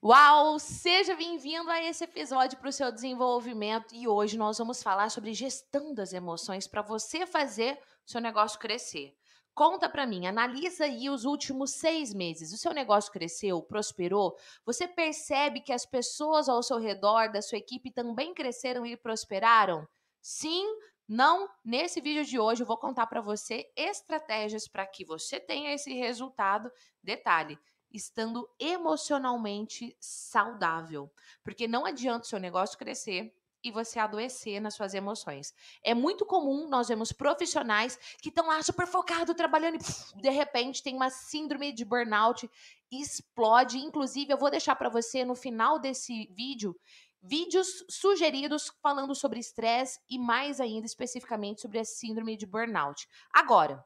Uau! Seja bem-vindo a esse episódio para o seu desenvolvimento e hoje nós vamos falar sobre gestão das emoções para você fazer seu negócio crescer. Conta para mim, analisa aí os últimos seis meses. O seu negócio cresceu, prosperou? Você percebe que as pessoas ao seu redor da sua equipe também cresceram e prosperaram? Sim? Não? Nesse vídeo de hoje eu vou contar para você estratégias para que você tenha esse resultado. Detalhe estando emocionalmente saudável. Porque não adianta o seu negócio crescer e você adoecer nas suas emoções. É muito comum nós vemos profissionais que estão lá super focados, trabalhando e puf, de repente tem uma síndrome de burnout, explode. Inclusive, eu vou deixar para você no final desse vídeo vídeos sugeridos falando sobre estresse e mais ainda especificamente sobre a síndrome de burnout. Agora,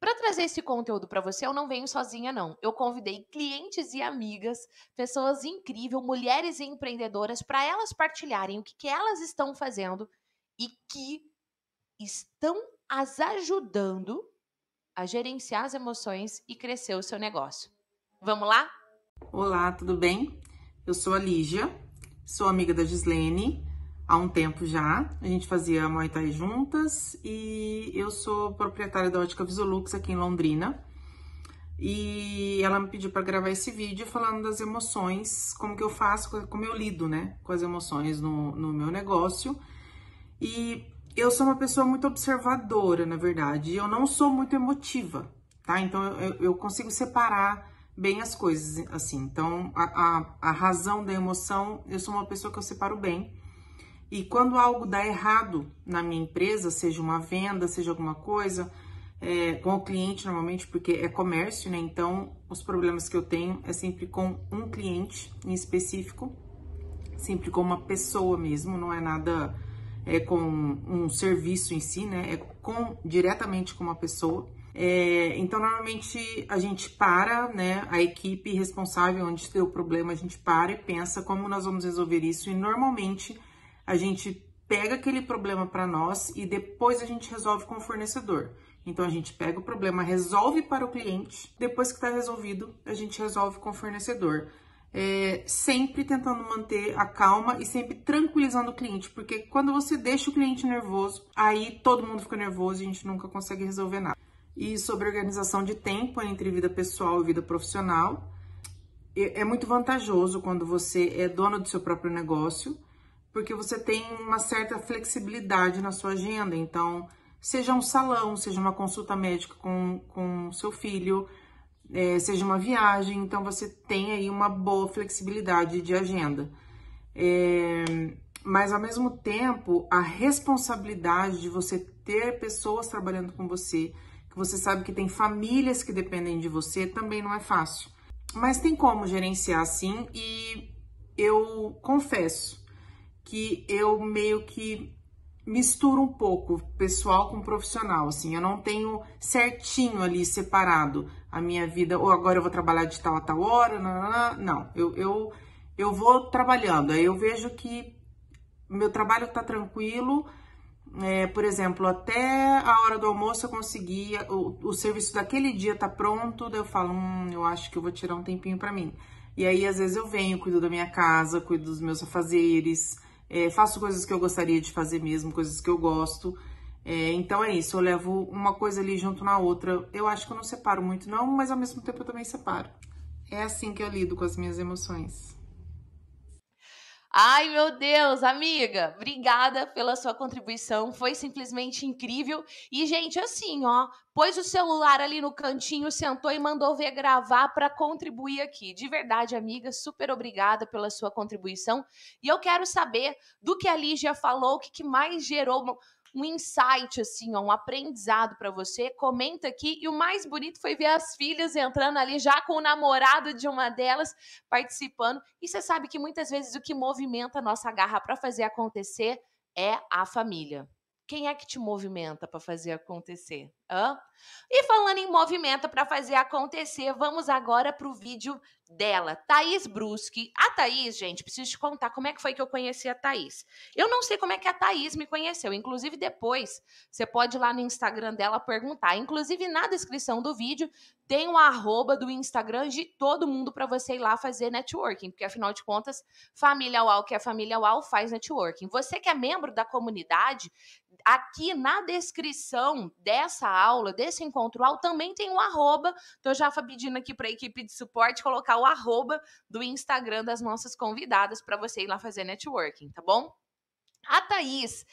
para trazer esse conteúdo para você, eu não venho sozinha, não. Eu convidei clientes e amigas, pessoas incríveis, mulheres e empreendedoras, para elas partilharem o que, que elas estão fazendo e que estão as ajudando a gerenciar as emoções e crescer o seu negócio. Vamos lá? Olá, tudo bem? Eu sou a Lígia, sou amiga da Gislene há um tempo já. A gente fazia Muay Thai juntas e eu sou proprietária da Ótica Visolux aqui em Londrina. E ela me pediu para gravar esse vídeo falando das emoções, como que eu faço, como eu lido, né, com as emoções no, no meu negócio. E eu sou uma pessoa muito observadora, na verdade, eu não sou muito emotiva, tá? Então eu, eu consigo separar bem as coisas, assim. Então a, a, a razão da emoção, eu sou uma pessoa que eu separo bem. E quando algo dá errado na minha empresa, seja uma venda, seja alguma coisa, é, com o cliente normalmente, porque é comércio, né? Então, os problemas que eu tenho é sempre com um cliente em específico, sempre com uma pessoa mesmo, não é nada é, com um serviço em si, né? É com, diretamente com uma pessoa. É, então, normalmente a gente para, né? A equipe responsável onde tem o problema, a gente para e pensa como nós vamos resolver isso. E normalmente a gente pega aquele problema para nós e depois a gente resolve com o fornecedor. Então a gente pega o problema, resolve para o cliente, depois que está resolvido, a gente resolve com o fornecedor. É, sempre tentando manter a calma e sempre tranquilizando o cliente, porque quando você deixa o cliente nervoso, aí todo mundo fica nervoso e a gente nunca consegue resolver nada. E sobre organização de tempo entre vida pessoal e vida profissional, é, é muito vantajoso quando você é dono do seu próprio negócio porque você tem uma certa flexibilidade na sua agenda. Então, seja um salão, seja uma consulta médica com, com seu filho, é, seja uma viagem, então você tem aí uma boa flexibilidade de agenda. É, mas ao mesmo tempo, a responsabilidade de você ter pessoas trabalhando com você, que você sabe que tem famílias que dependem de você, também não é fácil. Mas tem como gerenciar assim e eu confesso que eu meio que misturo um pouco pessoal com profissional, assim, eu não tenho certinho ali separado a minha vida, ou agora eu vou trabalhar de tal a tal hora, não, não, não. Eu, eu, eu vou trabalhando, aí eu vejo que meu trabalho tá tranquilo, é, por exemplo, até a hora do almoço eu consegui, o, o serviço daquele dia tá pronto, daí eu falo, hum, eu acho que eu vou tirar um tempinho para mim. E aí, às vezes, eu venho, cuido da minha casa, cuido dos meus afazeres, é, faço coisas que eu gostaria de fazer mesmo, coisas que eu gosto. É, então é isso, eu levo uma coisa ali junto na outra. Eu acho que eu não separo muito, não, mas ao mesmo tempo eu também separo. É assim que eu lido com as minhas emoções. Ai, meu Deus, amiga, obrigada pela sua contribuição, foi simplesmente incrível. E, gente, assim, ó, pôs o celular ali no cantinho, sentou e mandou ver gravar para contribuir aqui. De verdade, amiga, super obrigada pela sua contribuição. E eu quero saber do que a Lígia falou, o que, que mais gerou um insight, assim, ó, um aprendizado para você. Comenta aqui. E o mais bonito foi ver as filhas entrando ali já com o namorado de uma delas participando. E você sabe que muitas vezes o que movimenta a nossa garra para fazer acontecer é a família. Quem é que te movimenta para fazer acontecer? Hã? E falando em movimento para fazer acontecer, vamos agora para o vídeo dela, Thaís Bruschi. A Thaís, gente, preciso te contar como é que foi que eu conheci a Thaís. Eu não sei como é que a Thaís me conheceu. Inclusive, depois você pode ir lá no Instagram dela perguntar. Inclusive, na descrição do vídeo tem o um arroba do Instagram de todo mundo para você ir lá fazer networking, porque afinal de contas, família UAU que é família UAU faz networking. Você que é membro da comunidade, aqui na descrição dessa aula, desse encontro aula, também tem um arroba. Então, já pedindo aqui para a equipe de suporte colocar o arroba do Instagram das nossas convidadas para você ir lá fazer networking, tá bom? A Thaís,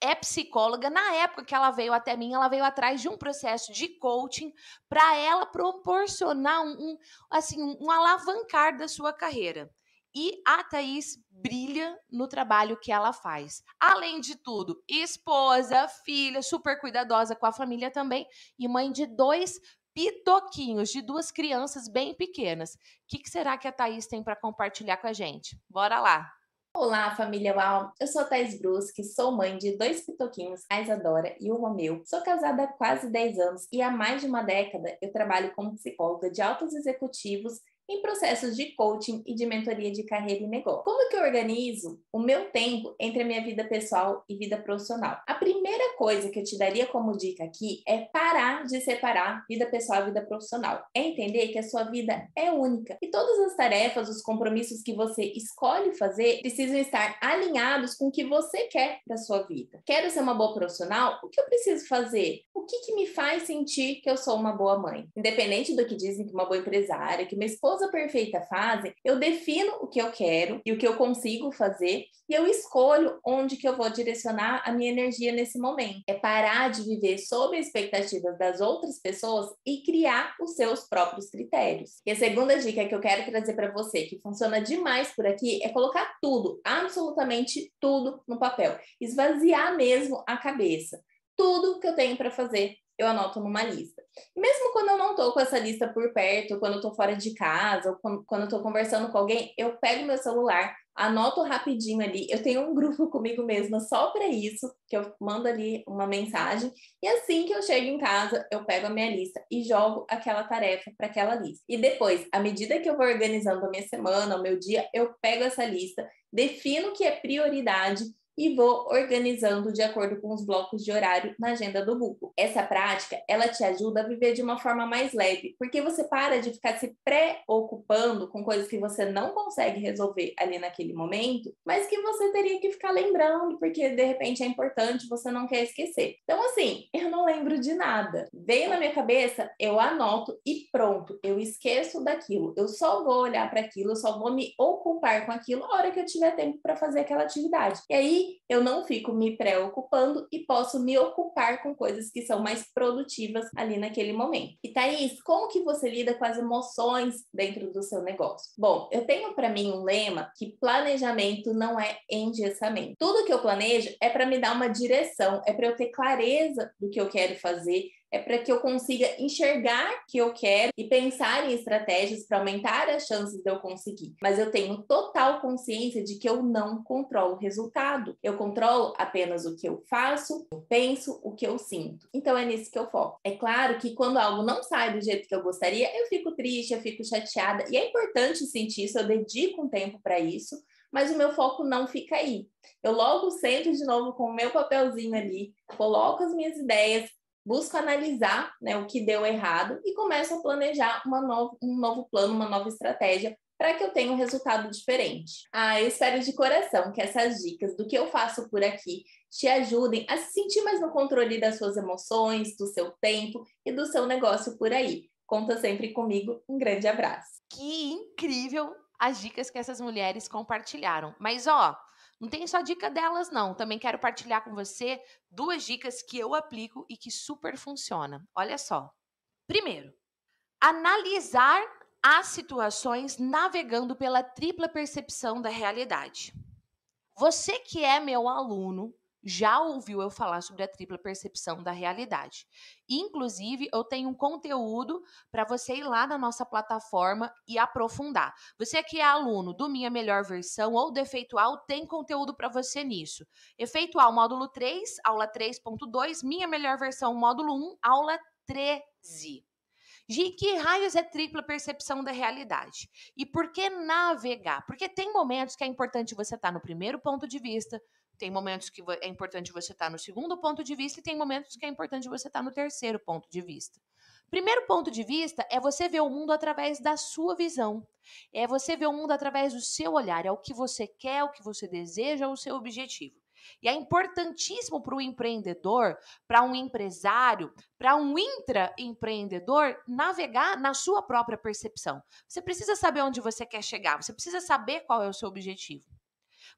é psicóloga. Na época que ela veio até mim, ela veio atrás de um processo de coaching para ela proporcionar um, um, assim um alavancar da sua carreira e a Thaís brilha no trabalho que ela faz. Além de tudo, esposa, filha, super cuidadosa com a família também e mãe de dois pitoquinhos, de duas crianças bem pequenas. O que, que será que a Thaís tem para compartilhar com a gente? Bora lá! Olá, família UAU! Eu sou Thais Brusque, sou mãe de dois pitoquinhos, a Isadora e o Romeu. Sou casada há quase 10 anos e há mais de uma década eu trabalho como psicóloga de altos executivos em processos de coaching e de mentoria de carreira e negócio. Como que eu organizo o meu tempo entre a minha vida pessoal e vida profissional? A primeira coisa que eu te daria como dica aqui é parar de separar vida pessoal e vida profissional. É entender que a sua vida é única e todas as tarefas, os compromissos que você escolhe fazer precisam estar alinhados com o que você quer para sua vida. Quero ser uma boa profissional? O que eu preciso fazer? o que, que me faz sentir que eu sou uma boa mãe? Independente do que dizem que uma boa empresária, que uma esposa perfeita fazem, eu defino o que eu quero e o que eu consigo fazer e eu escolho onde que eu vou direcionar a minha energia nesse momento. É parar de viver sob expectativas das outras pessoas e criar os seus próprios critérios. E a segunda dica que eu quero trazer para você, que funciona demais por aqui, é colocar tudo, absolutamente tudo no papel. Esvaziar mesmo a cabeça tudo que eu tenho para fazer, eu anoto numa lista. E mesmo quando eu não estou com essa lista por perto, quando eu estou fora de casa, ou quando eu estou conversando com alguém, eu pego meu celular, anoto rapidinho ali. Eu tenho um grupo comigo mesma só para isso, que eu mando ali uma mensagem. E assim que eu chego em casa, eu pego a minha lista e jogo aquela tarefa para aquela lista. E depois, à medida que eu vou organizando a minha semana, o meu dia, eu pego essa lista, defino o que é prioridade e vou organizando de acordo com os blocos de horário na agenda do Google. Essa prática, ela te ajuda a viver de uma forma mais leve, porque você para de ficar se preocupando com coisas que você não consegue resolver ali naquele momento, mas que você teria que ficar lembrando, porque de repente é importante, você não quer esquecer. Então assim, eu não lembro de nada. Veio na minha cabeça, eu anoto e pronto, eu esqueço daquilo. Eu só vou olhar para aquilo, eu só vou me ocupar com aquilo a hora que eu tiver tempo para fazer aquela atividade. E aí eu não fico me preocupando e posso me ocupar com coisas que são mais produtivas ali naquele momento. E Thaís, como que você lida com as emoções dentro do seu negócio? Bom, eu tenho para mim um lema que planejamento não é engessamento. Tudo que eu planejo é para me dar uma direção, é para eu ter clareza do que eu quero fazer, é para que eu consiga enxergar que eu quero e pensar em estratégias para aumentar as chances de eu conseguir. Mas eu tenho total consciência de que eu não controlo o resultado. Eu controlo apenas o que eu faço, eu penso, o que eu sinto. Então é nisso que eu foco. É claro que quando algo não sai do jeito que eu gostaria, eu fico triste, eu fico chateada e é importante sentir isso, eu dedico um tempo para isso. Mas o meu foco não fica aí. Eu logo sento de novo com o meu papelzinho ali, coloco as minhas ideias, busco analisar né, o que deu errado e começo a planejar no... um novo plano, uma nova estratégia para que eu tenha um resultado diferente. Ah, eu espero de coração que essas dicas do que eu faço por aqui te ajudem a se sentir mais no controle das suas emoções, do seu tempo e do seu negócio por aí. Conta sempre comigo. Um grande abraço. Que incrível as dicas que essas mulheres compartilharam. Mas ó, não tem só dica delas, não. Também quero partilhar com você duas dicas que eu aplico e que super funciona. Olha só. Primeiro, analisar as situações navegando pela tripla percepção da realidade. Você que é meu aluno, já ouviu eu falar sobre a tripla percepção da realidade. Inclusive, eu tenho um conteúdo para você ir lá na nossa plataforma e aprofundar. Você que é aluno do Minha Melhor Versão ou do Efeitual, tem conteúdo para você nisso. Efeitual, módulo 3, aula 3.2, Minha Melhor Versão, módulo 1, aula 13. De que raios é tripla percepção da realidade? E por que navegar? Porque tem momentos que é importante você estar tá no primeiro ponto de vista, tem momentos que é importante você estar tá no segundo ponto de vista e tem momentos que é importante você estar tá no terceiro ponto de vista. Primeiro ponto de vista é você ver o mundo através da sua visão. É você ver o mundo através do seu olhar, é o que você quer, o que você deseja, o seu objetivo. E é importantíssimo para o empreendedor, para um empresário, para um intraempreendedor navegar na sua própria percepção. Você precisa saber onde você quer chegar, você precisa saber qual é o seu objetivo.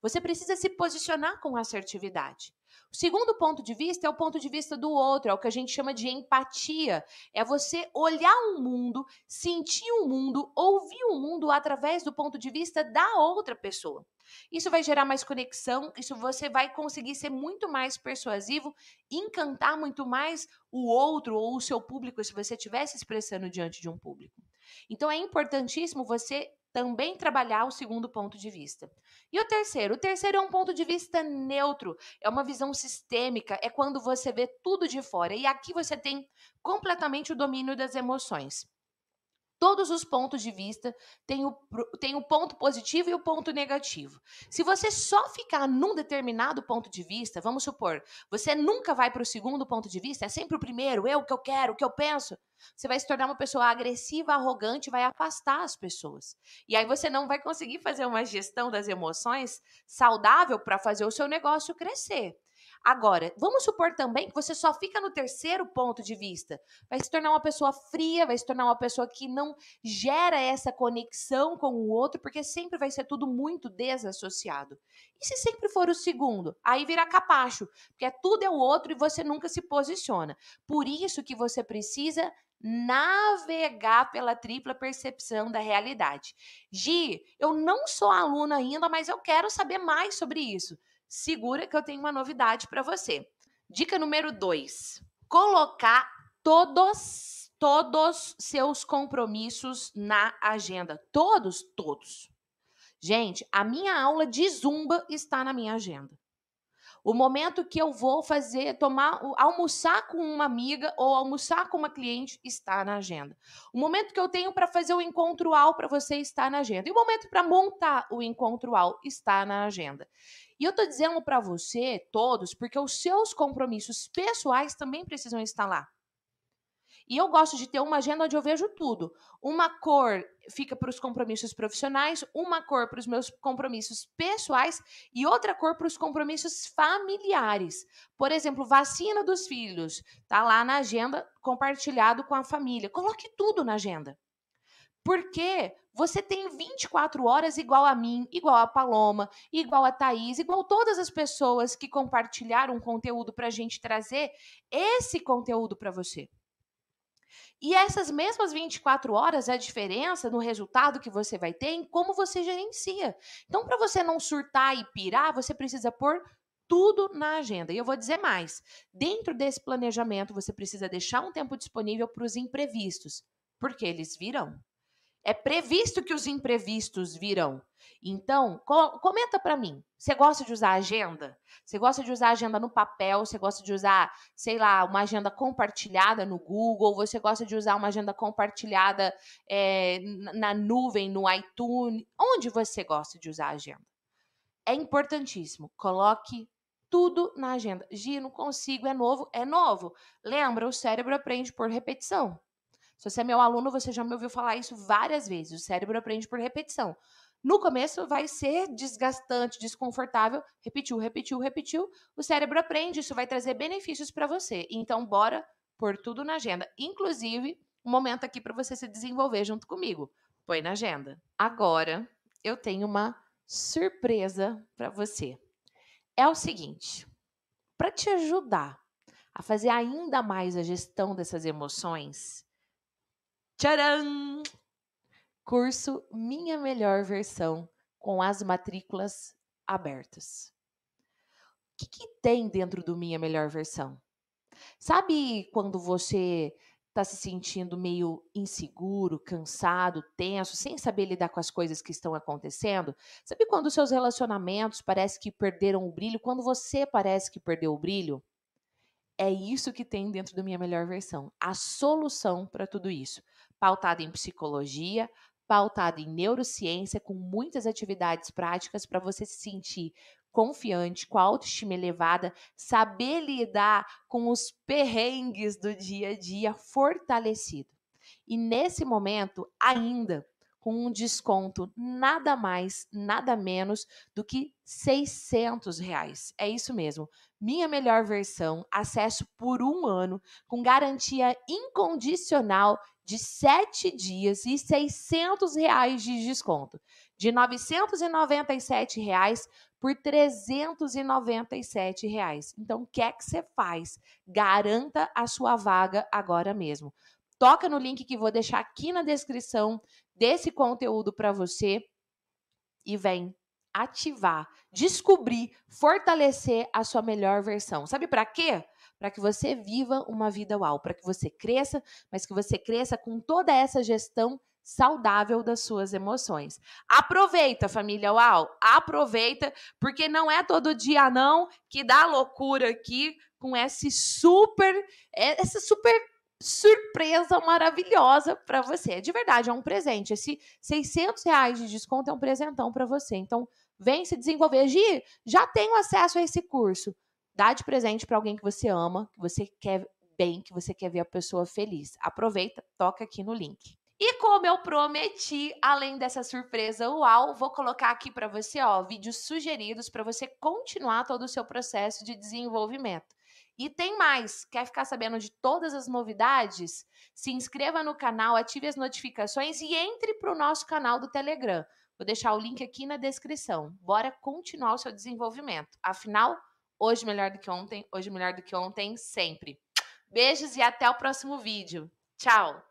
Você precisa se posicionar com assertividade. O segundo ponto de vista é o ponto de vista do outro, é o que a gente chama de empatia. É você olhar um mundo, sentir o um mundo, ouvir o um mundo através do ponto de vista da outra pessoa. Isso vai gerar mais conexão, isso você vai conseguir ser muito mais persuasivo, encantar muito mais o outro ou o seu público se você estiver se expressando diante de um público. Então é importantíssimo você também trabalhar o segundo ponto de vista. E o terceiro? O terceiro é um ponto de vista neutro, é uma visão sistêmica, é quando você vê tudo de fora. E aqui você tem completamente o domínio das emoções todos os pontos de vista, tem o, tem o ponto positivo e o ponto negativo. Se você só ficar num determinado ponto de vista, vamos supor, você nunca vai para o segundo ponto de vista, é sempre o primeiro, eu, o que eu quero, o que eu penso, você vai se tornar uma pessoa agressiva, arrogante, vai afastar as pessoas. E aí você não vai conseguir fazer uma gestão das emoções saudável para fazer o seu negócio crescer. Agora, vamos supor também que você só fica no terceiro ponto de vista. Vai se tornar uma pessoa fria, vai se tornar uma pessoa que não gera essa conexão com o outro, porque sempre vai ser tudo muito desassociado. E se sempre for o segundo? Aí vira capacho, porque é tudo é o outro e você nunca se posiciona. Por isso que você precisa navegar pela tripla percepção da realidade. Gi, eu não sou aluna ainda, mas eu quero saber mais sobre isso. Segura que eu tenho uma novidade para você. Dica número 2: colocar todos todos seus compromissos na agenda. Todos, todos. Gente, a minha aula de zumba está na minha agenda. O momento que eu vou fazer, tomar, almoçar com uma amiga ou almoçar com uma cliente está na agenda. O momento que eu tenho para fazer o encontro ao para você está na agenda. E o momento para montar o encontro ao está na agenda. E eu tô dizendo para você, todos, porque os seus compromissos pessoais também precisam estar lá. E eu gosto de ter uma agenda onde eu vejo tudo. Uma cor fica para os compromissos profissionais, uma cor para os meus compromissos pessoais e outra cor para os compromissos familiares. Por exemplo, vacina dos filhos, está lá na agenda compartilhado com a família. Coloque tudo na agenda. Porque você tem 24 horas igual a mim, igual a Paloma, igual a Thaís, igual todas as pessoas que compartilharam conteúdo para a gente trazer esse conteúdo para você. E essas mesmas 24 horas é a diferença no resultado que você vai ter em como você gerencia. Então, para você não surtar e pirar, você precisa pôr tudo na agenda. E eu vou dizer mais: dentro desse planejamento, você precisa deixar um tempo disponível para os imprevistos, porque eles virão. É previsto que os imprevistos virão. Então, co comenta para mim. Você gosta de usar agenda? Você gosta de usar agenda no papel? Você gosta de usar, sei lá, uma agenda compartilhada no Google? Você gosta de usar uma agenda compartilhada é, na nuvem, no iTunes? Onde você gosta de usar agenda? É importantíssimo. Coloque tudo na agenda. Gi, não consigo, é novo, é novo. Lembra, o cérebro aprende por repetição. Se você é meu aluno, você já me ouviu falar isso várias vezes. O cérebro aprende por repetição. No começo vai ser desgastante, desconfortável. Repetiu, repetiu, repetiu. O cérebro aprende, isso vai trazer benefícios para você. Então, bora pôr tudo na agenda. Inclusive, um momento aqui para você se desenvolver junto comigo. Põe na agenda. Agora, eu tenho uma surpresa para você. É o seguinte: para te ajudar a fazer ainda mais a gestão dessas emoções, Tcharam! Curso Minha Melhor Versão, com as matrículas abertas. O que, que tem dentro do Minha Melhor Versão? Sabe quando você está se sentindo meio inseguro, cansado, tenso, sem saber lidar com as coisas que estão acontecendo? Sabe quando seus relacionamentos parecem que perderam o brilho? Quando você parece que perdeu o brilho? É isso que tem dentro da minha melhor versão. A solução para tudo isso pautado em psicologia, pautado em neurociência, com muitas atividades práticas para você se sentir confiante, com a autoestima elevada, saber lidar com os perrengues do dia a dia fortalecido. E nesse momento, ainda com um desconto nada mais, nada menos do que 600 reais. É isso mesmo, minha Melhor Versão, acesso por um ano, com garantia incondicional de 7 dias e 600 reais de desconto, de 997 reais por 397 reais. Então, o que é que você faz? Garanta a sua vaga agora mesmo. Toca no link que vou deixar aqui na descrição desse conteúdo para você e vem ativar, descobrir, fortalecer a sua melhor versão. Sabe para quê? Para que você viva uma vida uau, para que você cresça, mas que você cresça com toda essa gestão saudável das suas emoções. Aproveita, família uau, aproveita, porque não é todo dia não que dá loucura aqui com esse super essa super surpresa maravilhosa para você. De verdade, é um presente. Esse 600 reais de desconto é um presentão para você. Então, vem se desenvolver. Gi, já tenho acesso a esse curso. Dá de presente para alguém que você ama, que você quer bem, que você quer ver a pessoa feliz. Aproveita, toca aqui no link. E como eu prometi, além dessa surpresa uau, vou colocar aqui para você, ó, vídeos sugeridos para você continuar todo o seu processo de desenvolvimento. E tem mais! Quer ficar sabendo de todas as novidades? Se inscreva no canal, ative as notificações e entre para o nosso canal do Telegram. Vou deixar o link aqui na descrição. Bora continuar o seu desenvolvimento. Afinal, hoje melhor do que ontem, hoje melhor do que ontem, sempre. Beijos e até o próximo vídeo. Tchau!